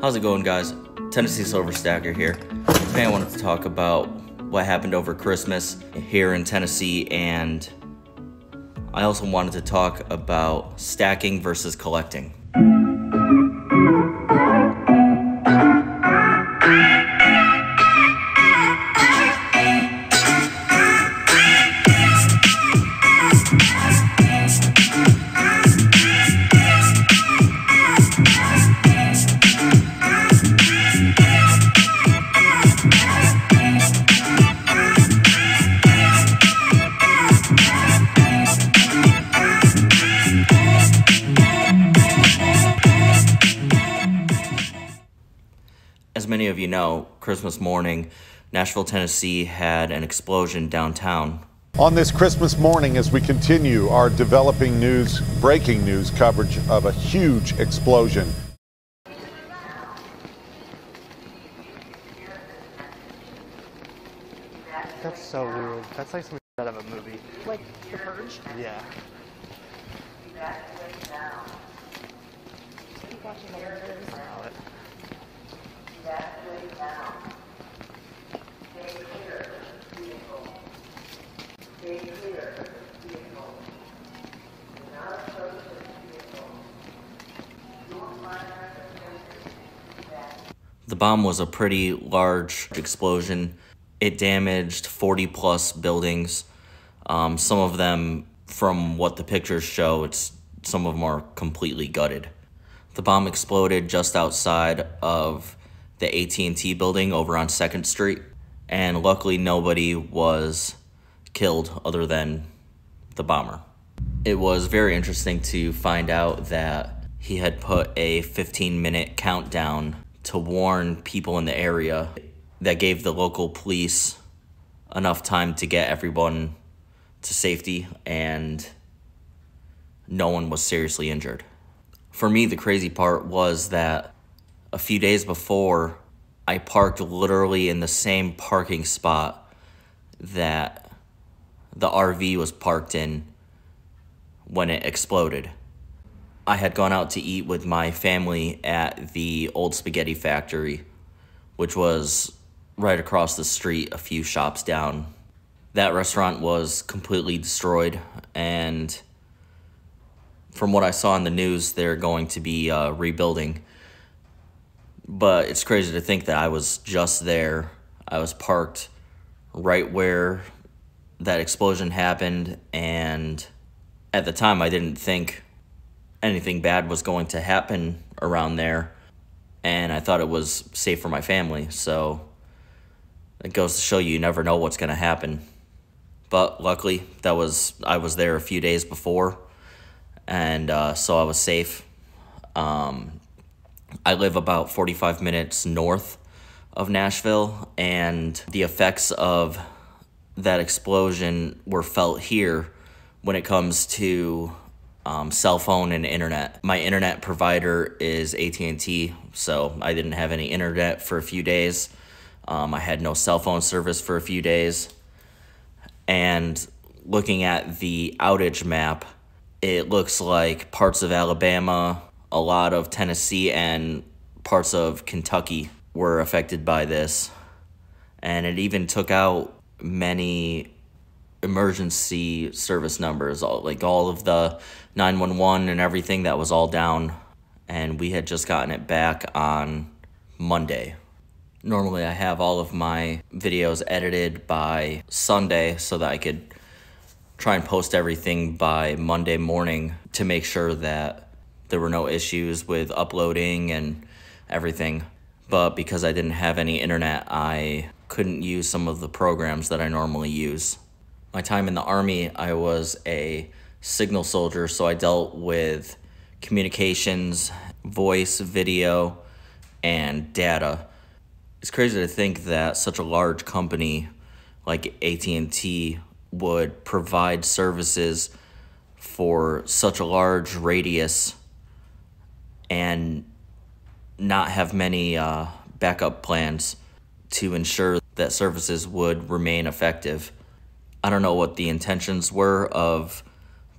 How's it going, guys? Tennessee Silver Stacker here. Today I wanted to talk about what happened over Christmas here in Tennessee, and I also wanted to talk about stacking versus collecting. many of you know, Christmas morning, Nashville, Tennessee had an explosion downtown. On this Christmas morning, as we continue our developing news, breaking news coverage of a huge explosion. That's so weird. That's like something out of a movie. Like The Purge? Yeah the bomb was a pretty large explosion. It damaged 40 plus buildings. Um, some of them, from what the pictures show, it's some of them are completely gutted. The bomb exploded just outside of the AT&T building over on 2nd Street. And luckily nobody was killed other than the bomber. It was very interesting to find out that he had put a 15 minute countdown to warn people in the area that gave the local police enough time to get everyone to safety and no one was seriously injured. For me, the crazy part was that a few days before, I parked literally in the same parking spot that the RV was parked in when it exploded. I had gone out to eat with my family at the Old Spaghetti Factory, which was right across the street, a few shops down. That restaurant was completely destroyed, and from what I saw in the news, they're going to be uh, rebuilding but it's crazy to think that I was just there. I was parked right where that explosion happened, and at the time I didn't think anything bad was going to happen around there, and I thought it was safe for my family. So it goes to show you, you never know what's going to happen. But luckily, that was I was there a few days before, and uh, so I was safe. Um, I live about 45 minutes north of Nashville, and the effects of that explosion were felt here when it comes to um, cell phone and internet. My internet provider is AT&T, so I didn't have any internet for a few days. Um, I had no cell phone service for a few days. And looking at the outage map, it looks like parts of Alabama, a lot of Tennessee and parts of Kentucky were affected by this. And it even took out many emergency service numbers, all, like all of the 911 and everything that was all down. And we had just gotten it back on Monday. Normally, I have all of my videos edited by Sunday so that I could try and post everything by Monday morning to make sure that there were no issues with uploading and everything. But because I didn't have any internet, I couldn't use some of the programs that I normally use. My time in the Army, I was a signal soldier, so I dealt with communications, voice, video, and data. It's crazy to think that such a large company like AT&T would provide services for such a large radius and not have many uh, backup plans to ensure that services would remain effective. I don't know what the intentions were of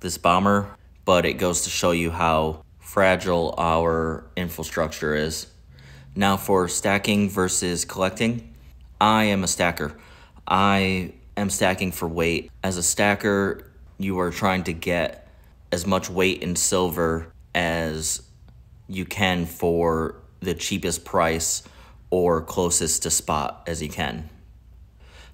this bomber, but it goes to show you how fragile our infrastructure is. Now for stacking versus collecting, I am a stacker. I am stacking for weight. As a stacker, you are trying to get as much weight in silver as you can for the cheapest price or closest to spot as you can.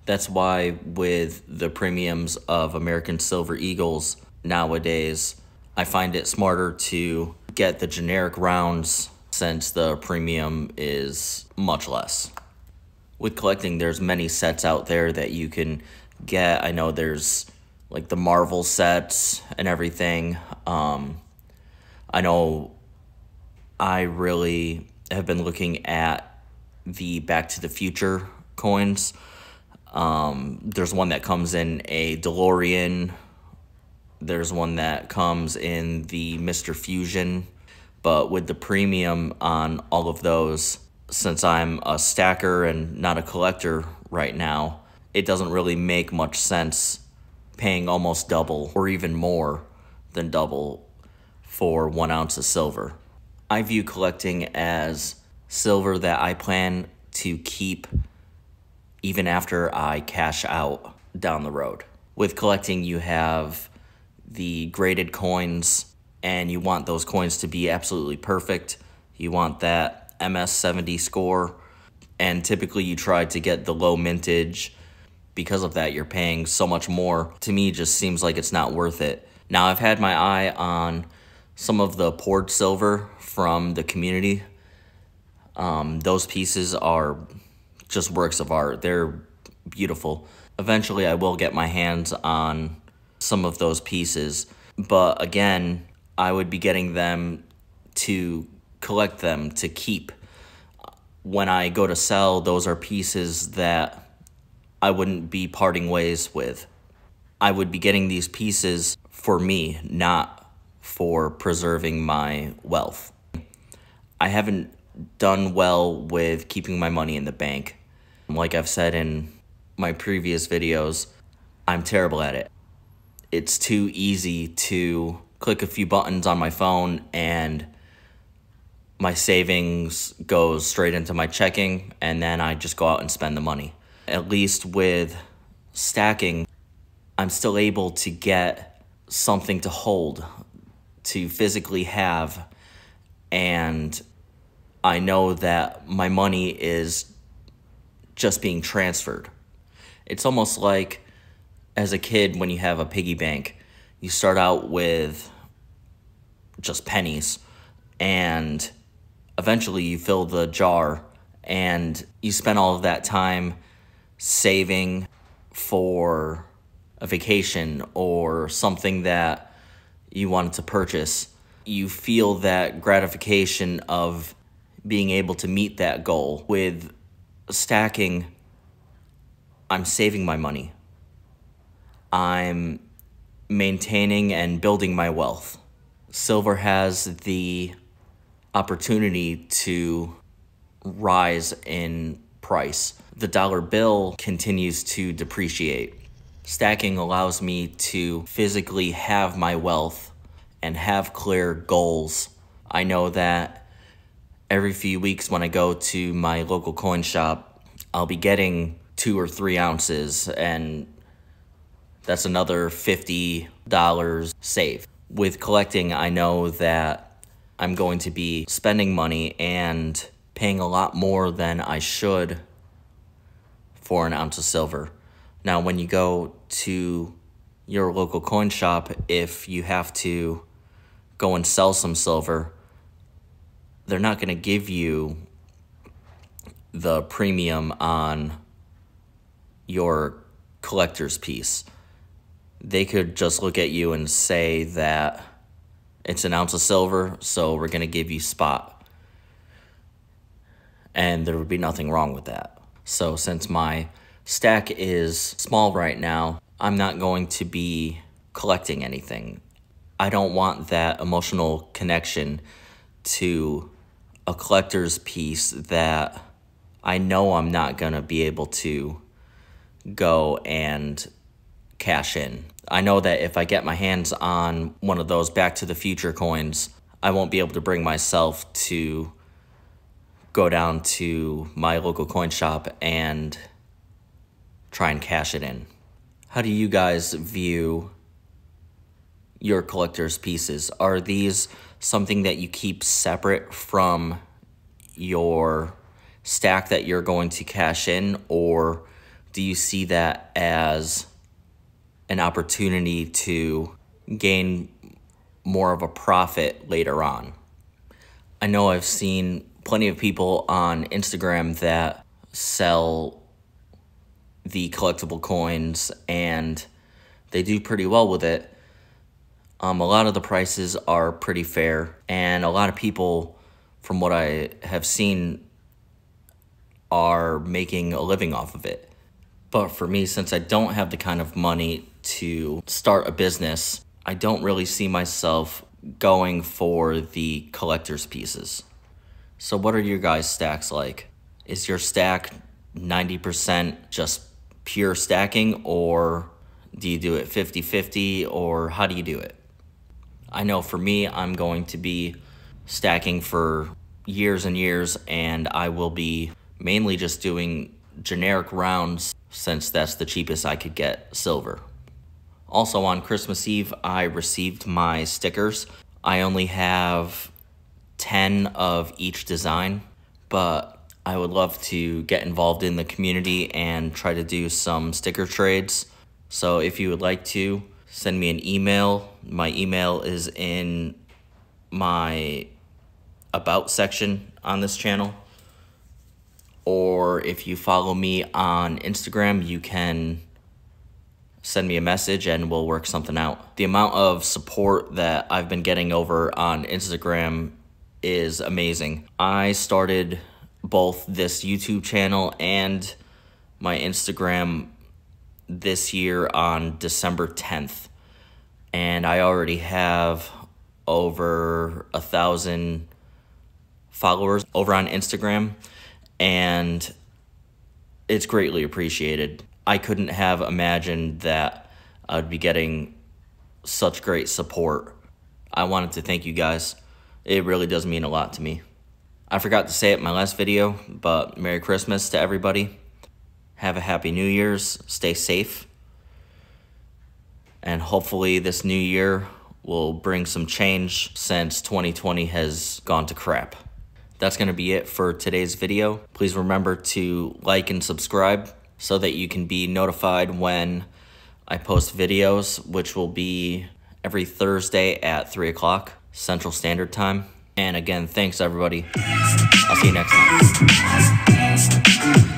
That's why, with the premiums of American Silver Eagles nowadays, I find it smarter to get the generic rounds since the premium is much less. With collecting, there's many sets out there that you can get. I know there's like the Marvel sets and everything. Um, I know I really have been looking at the Back to the Future coins. Um, there's one that comes in a DeLorean. There's one that comes in the Mr. Fusion. But with the premium on all of those, since I'm a stacker and not a collector right now, it doesn't really make much sense paying almost double or even more than double for one ounce of silver. I view collecting as silver that I plan to keep even after I cash out down the road. With collecting, you have the graded coins, and you want those coins to be absolutely perfect. You want that MS70 score, and typically you try to get the low mintage. Because of that, you're paying so much more. To me, just seems like it's not worth it. Now, I've had my eye on some of the poured silver from the community. Um, those pieces are just works of art. They're beautiful. Eventually, I will get my hands on some of those pieces. But again, I would be getting them to collect them, to keep. When I go to sell, those are pieces that I wouldn't be parting ways with. I would be getting these pieces for me, not for preserving my wealth. I haven't done well with keeping my money in the bank. Like I've said in my previous videos, I'm terrible at it. It's too easy to click a few buttons on my phone and my savings goes straight into my checking and then I just go out and spend the money. At least with stacking, I'm still able to get something to hold to physically have. And I know that my money is just being transferred. It's almost like as a kid when you have a piggy bank, you start out with just pennies and eventually you fill the jar and you spend all of that time saving for a vacation or something that you wanted to purchase, you feel that gratification of being able to meet that goal with stacking. I'm saving my money. I'm maintaining and building my wealth. Silver has the opportunity to rise in price. The dollar bill continues to depreciate. Stacking allows me to physically have my wealth and have clear goals. I know that every few weeks when I go to my local coin shop, I'll be getting two or three ounces, and that's another $50 saved. With collecting, I know that I'm going to be spending money and paying a lot more than I should for an ounce of silver. Now, when you go to your local coin shop, if you have to go and sell some silver, they're not going to give you the premium on your collector's piece. They could just look at you and say that it's an ounce of silver, so we're going to give you spot. And there would be nothing wrong with that. So since my stack is small right now, I'm not going to be collecting anything. I don't want that emotional connection to a collector's piece that I know I'm not going to be able to go and cash in. I know that if I get my hands on one of those Back to the Future coins, I won't be able to bring myself to go down to my local coin shop and try and cash it in. How do you guys view your collector's pieces? Are these something that you keep separate from your stack that you're going to cash in, or do you see that as an opportunity to gain more of a profit later on? I know I've seen plenty of people on Instagram that sell the collectible coins and they do pretty well with it um, a lot of the prices are pretty fair, and a lot of people, from what I have seen, are making a living off of it. But for me, since I don't have the kind of money to start a business, I don't really see myself going for the collector's pieces. So, what are your guys' stacks like? Is your stack 90% just pure stacking, or do you do it 50 50, or how do you do it? I know for me, I'm going to be stacking for years and years, and I will be mainly just doing generic rounds since that's the cheapest I could get silver. Also, on Christmas Eve, I received my stickers. I only have 10 of each design, but I would love to get involved in the community and try to do some sticker trades. So if you would like to, send me an email. My email is in my about section on this channel. Or if you follow me on Instagram, you can send me a message and we'll work something out. The amount of support that I've been getting over on Instagram is amazing. I started both this YouTube channel and my Instagram this year on December 10th. And I already have over a thousand followers over on Instagram. And it's greatly appreciated. I couldn't have imagined that I'd be getting such great support. I wanted to thank you guys. It really does mean a lot to me. I forgot to say it in my last video, but Merry Christmas to everybody. Have a happy New Year's. Stay safe. And hopefully, this new year will bring some change since 2020 has gone to crap. That's going to be it for today's video. Please remember to like and subscribe so that you can be notified when I post videos, which will be every Thursday at 3 o'clock Central Standard Time. And again, thanks everybody. I'll see you next time.